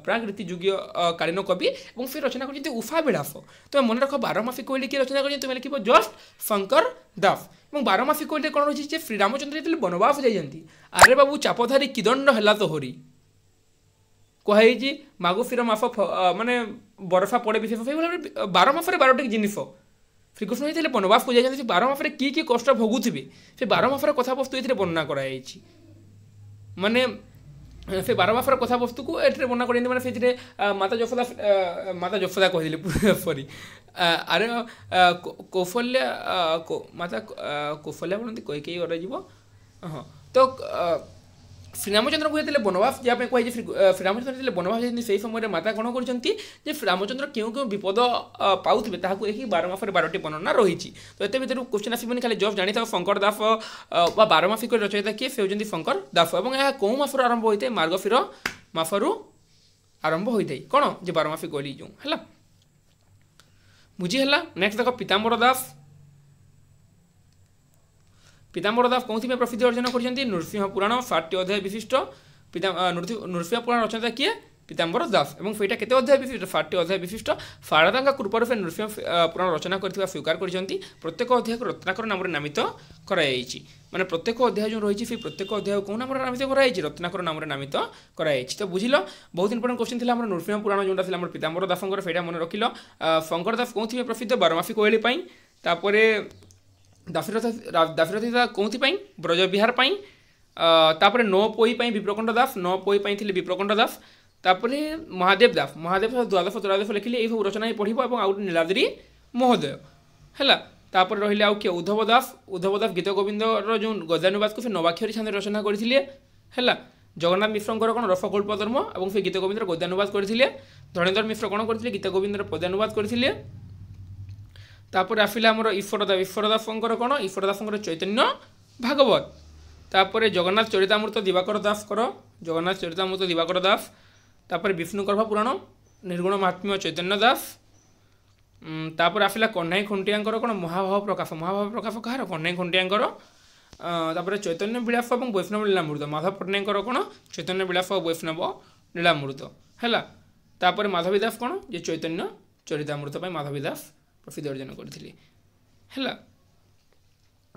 S1: প্রাগ রীতি যুগীয় কালীন কবি এবং সে রচনা করছেন উফা বিড়াস তুমি মনে রাখ বারমাসী কোইলি কি রচনা করছেন তুমি লিখিব জস্ট শঙ্কর দাস এবং বারমাসী কোইলে কোণ রয়েছে যে শ্রীরামচন্দ্র যেতে বনবাস যাই আরে বাবু চাপধারী কিদণ্ড হেলা হরি କୁହାହେଇଛି ମାଗୁଶୀର ମାସ ମାନେ ବରଫା ପଡ଼େ ବିଶେଷ ସେଇଭଳି ଭାବରେ ବାର ମାସରେ ବାରଟି ଜିନିଷ ଶ୍ରୀକୃଷ୍ଣ ଯେତେବେଳେ ବନବାସକୁ ଯାଇଛନ୍ତି ସେ ବାର ମାସରେ କି କି କଷ୍ଟ ଭୋଗୁଥିବେ ସେ ବାର ମାସର କଥାବସ୍ତୁ ଏଥିରେ ବର୍ଣ୍ଣନା କରାଯାଇଛି ମାନେ ସେ ବାର ମାସର କଥାବସ୍ତୁକୁ ଏଥିରେ ବର୍ଣ୍ଣନା କରିଛନ୍ତି ମାନେ ସେଥିରେ ମାତା ଯଶୋଦା ମାତା ଯଶୋଦା କହିଥିଲେ ସରି ଆରେ କୌଶଲ୍ୟା ମାତା କୌଶଲ୍ୟା ବୋଲନ୍ତି କହିକି କରାଯିବ ହଁ ତ ଶ୍ରୀରାମଚନ୍ଦ୍ରଙ୍କୁ ଯେତେବେଳେ ବନବାସ ଯିବା ପାଇଁ କୁହାଯାଇଛି ଶ୍ରୀରାମଚନ୍ଦ୍ର ଯେତେବେଳେ ବନବାସ ଯାଇଛନ୍ତି ସେହି ସମୟରେ ମାତା କ'ଣ କରିଛନ୍ତି ଯେ ଶ୍ରୀରାମଚନ୍ଦ୍ର କେଉଁ କେଉଁ ବିପଦ ପାଉଥିବେ ତାହାକୁ ଏହି ବାର ମାସରେ ବାରଟି ବର୍ଣ୍ଣନା ରହିଛି ତ ଏତେ ଭିତରୁ କୋଶ୍ଚିନ୍ ଆସିବନି ଖାଲି ଜବ୍ ଜାଣିଥାଉ ଶଙ୍କର ଦାସ ବା ବାର ମାସିକ ରଚୟିତା କିଏ ସେ ହେଉଛନ୍ତି ଶଙ୍କର ଦାସ ଏବଂ ଏହା କେଉଁ ମାସରୁ ଆରମ୍ଭ ହୋଇଥାଏ ମାର୍ଗଶିର ମାସରୁ ଆରମ୍ଭ ହୋଇଥାଏ କ'ଣ ଯେ ବାର ମାସି ଗଲି ଯେଉଁ ହେଲା ବୁଝି ହେଲା ନେକ୍ସଟ ଦେଖ ପିତାମ୍ବର ଦାସ ପୀତାମ୍ବର ଦାସ କେଉଁଥିପାଇଁ ପ୍ରସିଦ୍ଧି ଅର୍ଜନ କରିଛନ୍ତି ନୃସିଂହ ପୁରାଣ ଷାଠିଏ ଅଧ୍ୟାୟ ବିଶିଷ୍ଟ ପିତା ନୃସିଂହ ପୁରାଣ ରଚନା କିଏ ପୀତାମ୍ବର ଦାସ ଏବଂ ସେଇଟା କେତେ ଅଧ୍ୟାୟ ବିଶିଷ୍ଟ ଷାଠିଏ ଅଧ୍ୟାୟ ବିଶିଷ୍ଟ ଶାରଦାଙ୍କ କୃପାରୁ ସେ ନୃସିଂହ ପୁରାଣ ରଚନା କରିଥିବା ସ୍ୱୀକାର କରିଛନ୍ତି ପ୍ରତ୍ୟେକ ଅଧ୍ୟାୟକୁ ରତ୍ନାକର ନାମରେ ନାମିତ କରାଯାଇଛି ମାନେ ପ୍ରତ୍ୟେକ ଅଧ୍ୟାୟ ଯେଉଁ ରହିଛି ସେ ପ୍ରତ୍ୟେକ ଅଧ୍ୟାୟକୁ କେଉଁ ନାମରେ ନାମିତ କରାଯାଇଛି ରତ୍ନାକର ନାମରେ ନାମିତ କରାଯାଇଛି ତ ବୁଝିଲ ବହୁତ ଇମ୍ପୋର୍ଟାଣ୍ଟ କୋଶ୍ଚିନ୍ ଥିଲା ଆମର ନୃସିଂହ ପୁରାଣ ଯେଉଁଟା ଥିଲା ଆମର ପୀତାମ୍ବର ଦାସଙ୍କର ସେଇଟା ମନେ ରଖିଲ ଶଙ୍କର ଦାସ କେଉଁଥିପାଇଁ ପ୍ରସିଦ୍ଧ ବାରମାସୀ କୋଇଲି ପାଇଁ ତାପରେ ଦାଶରଥ ଦାଶରଥିଦା କେଉଁଥିପାଇଁ ବ୍ରଜବିହାର ପାଇଁ ତାପରେ ନ ପୋଇ ପାଇଁ ବିପ୍ରକଣ୍ଡ ଦାସ ନ ପୋଇ ପାଇଁ ଥିଲେ ବିପ୍ରକଣ୍ଡ ଦାସ ତାପରେ ମହାଦେବ ଦାସ ମହାଦେବ ଦ୍ୱାଦଶ ତ୍ରୟୋଦଶ ଲେଖିଲେ ଏହିସବୁ ରଚନା ହିଁ ପଢ଼ିବ ଏବଂ ଆଉ ଗୋଟେ ନୀଳାଦ୍ରି ମହୋଦୟ ହେଲା ତାପରେ ରହିଲେ ଆଉ କିଏ ଉଦ୍ଧବ ଦାସ ଉଦ୍ଧବ ଦାସ ଗୀତ ଗୋବିନ୍ଦର ଯେଉଁ ଗଜାନୁବାଦକୁ ସେ ନବାକ୍ଷରୀ ଛାନ୍ଦରେ ରଚନା କରିଥିଲେ ହେଲା ଜଗନ୍ନାଥ ମିଶ୍ରଙ୍କର କ'ଣ ରସଗୋଳ୍ପ ଧର୍ମ ଏବଂ ସେ ଗୀତ ଗୋବିନ୍ଦର ଗଦ୍ୟାନୁବାଦ କରିଥିଲେ ଧନେନ୍ଦ୍ର ମିଶ୍ର କ'ଣ କରିଥିଲେ ଗୀତ ଗୋବିନ୍ଦର ପଦ୍ୟାନୁବାଦ କରିଥିଲେ তাপরে আসলে আমার ইফরদা ইফরদাসঙ্কর কোণ ইফরদাসঙ্কর চৈতন্য ভাগবত তাপরে জগন্নাথ চরিতামৃত দিবাকর দাসঙ্কর জগন্নাথ চরিতামৃত দিবাকর দাস তাপরে বিষ্ণুকর্ভ পুরাণ ନିର୍ଗୁଣ ମହାତ୍ମ୍ୟ ଚୈତନ୍ୟ ଦାସ ତାପରେ ଆସିଲା କହ୍ନାଇ ଖୁଣ୍ଟିଆଙ୍କର କ'ଣ ମହାଭାବ ପ୍ରକାଶ ମହାଭାବ ପ୍ରକାଶ କାହାର କହ୍ନାଇ ଖୁଣ୍ଟିଆଙ୍କର ତାପରେ ଚୈତନ୍ୟ ବିଳାସ ଏବଂ ବୈଷ୍ଣବ ଲୀଳାମୃତ ମାଧବ ପଟ୍ଟନାୟକଙ୍କର କ'ଣ ଚୈତନ୍ୟ ବିଳାସ ଓ ବୈଷ୍ଣବ ଲୀଳାମୃତ ହେଲା ତାପରେ ମାଧବୀ ଦାସ କ'ଣ ଯେ ଚୈତନ୍ୟ ଚରିତାମୃତ ପାଇଁ ମାଧବୀ ଦାସ ପ୍ରସିଦ୍ଧ ଅର୍ଜନ କରିଥିଲି ହେଲା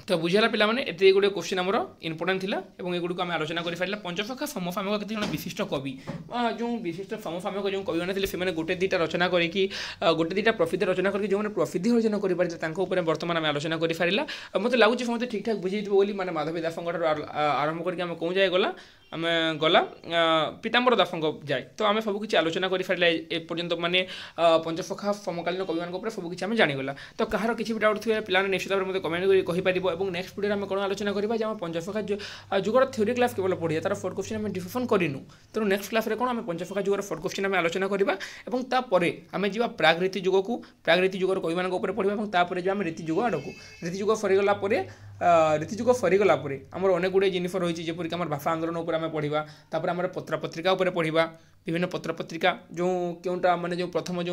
S1: ତ ବୁଝିହେଲା ପିଲାମାନେ ଏତେ ଗୁଡ଼ିଏ କୋଶ୍ଚିନ୍ ଆମର ଇମ୍ପୋର୍ଟାଣ୍ଟ ଥିଲା ଏବଂ ଏଗୁଡ଼ିକୁ ଆମେ ଆଲୋଚନା କରିପାରିଲା ପଞ୍ଚସଖା ସମସାମୟିକ କେତେ ଜଣ ବିଶିଷ୍ଟ କବି ଯେଉଁ ବିଶିଷ୍ଟ ସମସାମୟିକ ଯେଉଁ କବିମାନେ ଥିଲେ ସେମାନେ ଗୋଟେ ଦୁଇଟା ରଚନା କରିକି ଗୋଟେ ଦୁଇଟା ପ୍ରସିଦ୍ଧ ରଚନା କରିକି ଯେଉଁମାନେ ପ୍ରସିଦ୍ଧି ଅର୍ଜନ କରିପାରିଥିଲେ ତାଙ୍କ ଉପରେ ବର୍ତ୍ତମାନ ଆମେ ଆଲୋଚନା କରିପାରିଲା ମୋତେ ଲାଗୁଛି ସମସ୍ତେ ଠିକ୍ଠାକ୍ ବୁଝେଇଥିବ ବୋଲି ମାନେ ମାଧବୀ ଦାସଙ୍କଠାରୁ ଆରମ୍ଭ କରିକି ଆମେ କେଉଁ ଯାଏ ଗଲା ଆମେ ଗଲା ପିତାମ୍ବର ଦାସଙ୍କ ଯାଏ ତ ଆମେ ସବୁକିଛି ଆଲୋଚନା କରିପାରିଲା ଏପର୍ଯ୍ୟନ୍ତ ମାନେ ପଞ୍ଚସଖା ସମକାଳୀନ କବିମାନଙ୍କ ଉପରେ ସବୁକିଛି ଆମେ ଜାଣିଗଲା ତ କାହାର କିଛି ବି ଡାଉଟ୍ ଥିବେ ପିଲାମାନେ ନିଶ୍ଚିତ ଭାବରେ ମୋତେ କମେଣ୍ଟ କରି କହିପାରିବ পড়ব এবং নেক্সট ভিডিওরে আমি কোণ আলোচনা করা যে আমি পঞ্চফকা যুগর থিওরি ক্লাস কেবল পড়িয়া তার ফোর্থ কোশ্চিন আমি ডিসকসন করিনু তেমন নেক্সট ক্লাসে কোণ আমি পঞ্চফকা যুগর ফোর্থ কোশ্চিন আমি আলোচনা করা এবং তাপরে আমি যা প্রাগরীতি যুগক প্রাগরীতি যুগর কবিমানক উপরে পড়া এবং তাপরে যা আমি রীতি যুগ আড়ক রীতি যুগ সরিগলা পরে রীতিযুগ ফরিগলা পরে আমার অনেক গুড়িয়ে জিনিস রয়েছে যেপরিক আমার ভাষা আন্দোলন উপরে আমি পড়া তাপরে আমার পত্রপত্রিকা উপরে পড়া বিভিন্ন পত্রপত্রিকা যে কেউটা মানে যে প্রথম যে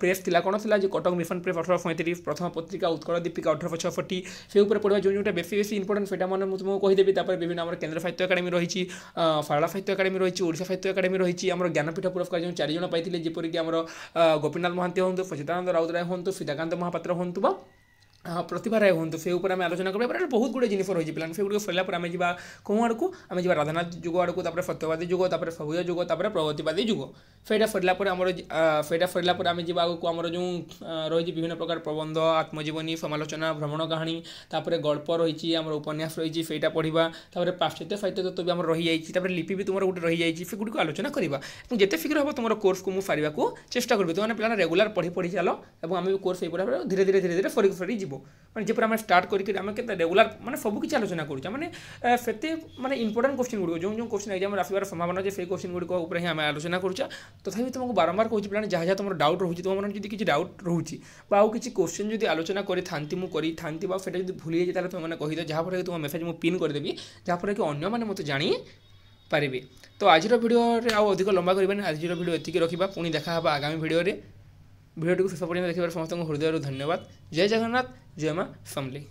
S1: প্রেস লা কোণ লা যে কটক মিশন প্রেস অঠর পঁয়ত্রিশ প্রথম পত্রিকা উৎকল দীপিকা অঠরশ ছষট্টি সে উপরে পড়া যে যেটা বেশি বেশি ইম্পর্টেন্ট সেটা মানে তুমি কহিদেবি তাপরে বিভিন্ন আমার কেন্দ্র সাহিত্য একাডেমী রয়েছে ফারলা সাহিত্য একাডেমী রয়েছে ওড়িশা সাহিত্য একাডেমী রয়েছে আমার জ্ঞানপীঠ পুরস্কার যে চারিজন পাইলে যেপরিকি আমার গোপীনাথ মহান্তি হুম সচিদানন্দ রাউতরায় হুম সুধাকান্ত মহাপাত্র হুম বা প্রতিভা রায় হুম সে উপরে আমি আলোচনা করবো এবার বহু গুড়ে জিনিস রয়েছে প্ল্যান সেগুলো সরিলা পরে আমি যা কেউ আড়ু আমি যা রাধানাথ যুগ আড়ু তারপরে সত্যবাদী যুগ তারপরে সবুজ যুগ তারপরে প্রগতিবাদী যুগ সেইটা সরিলা পরে আমার সেইটা সরিলা পরে আমি যা আগুক আমার যে রয়েছে বিভিন্ন প্রকার প্রবন্ধ আত্মজীবনী সমালোচনা ভ্রমণ কাহিনী তারপরে গল্প রয়েছে আমার উপন্যাস রয়েছে সেইটা পড়া তারপরে পাশ্চাত্য সাহিত্য তত্ত্ব বি আমার রয়েছে তারপরে লিপি বি তোমার গোটে রয়েছে সেগুলো আলোচনা করা এবং যেতে শীঘ্র হব তোমার কোর্স কু সারা চেষ্টা করবি তোমার পিলা রেগুলার পড়ি পড়ি চাল এবং আমি কোর্স এইপরে ধীরে ধীরে ধীরে ধীরে ফরি ফরি যাব ଯିବ ମାନେ ଯେପରି ଆମେ ଷ୍ଟାର୍ଟ କରିକି ଆମେ କେତେ ରେଗୁଲାର ମାନେ ସବୁ କିଛି ଆଲୋଚନା କରୁଛେ ମାନେ ସେତେ ମାନେ ଇମ୍ପୋର୍ଟାଣ୍ଟ କୋଶ୍ଚିନ୍ ଗୁଡ଼ିକ ଯେଉଁ ଯେଉଁ କୋଶ୍ଚିନ୍ ଏକ୍ଜାମ୍ରେ ଆସିବାର ସମ୍ଭାବନା ଯେ ସେଇ କୋଶ୍ଚିନ୍ ଗୁଡ଼ିକ ଉପରେ ହିଁ ଆମେ ଆଲୋଚନା କରୁଛେ ତଥାପି ତୁମକୁ ବାରମ୍ବାର କହୁଛି ପିଲାମାନେ ଯାହା ଯାହା ତୁମର ଡାଉଟ୍ ରହୁଛି ତୁମର ଯଦି କିଛି ଡାଉଟ୍ ରହୁଛି ବା ଆଉ କିଛି କୋଶ୍ଚିନ୍ ଯଦି ଆଲୋଚନା କରିଥାନ୍ତି ମୁଁ କରିଥାନ୍ତି ବା ସେଇଟା ଯଦି ଭୁଲି ଯାଇଛି ତାହେଲେ ତୁମେମାନେ କହିଦିଅ ଯାହାଫଳରେ କି ତୁମ ମେସେଜ୍ ମୁଁ ପିନ୍ କରିଦେବି ଯାହାଫଳରେ କି ଅନ୍ୟମାନେ ମୋତେ ଜାଣି ପାରିବେ ତ ଆଜିର ଭିଡ଼ିଓରେ ଆଉ ଅଧିକ ଲମ୍ବା କରିବାନି ଆଜିର ଭିଡ଼ିଓ ଏତିକି ରଖିବା ପୁଣି ଦେଖା ହେବ ଆଗାମୀ ଭିଡ଼ିଓରେ ভিডিওটিকে শেষ পর্যন্ত দেখিবার সমস্ত হৃদয়র ধন্যবাদ জয় জগন্নাথ জয় মা সমলেই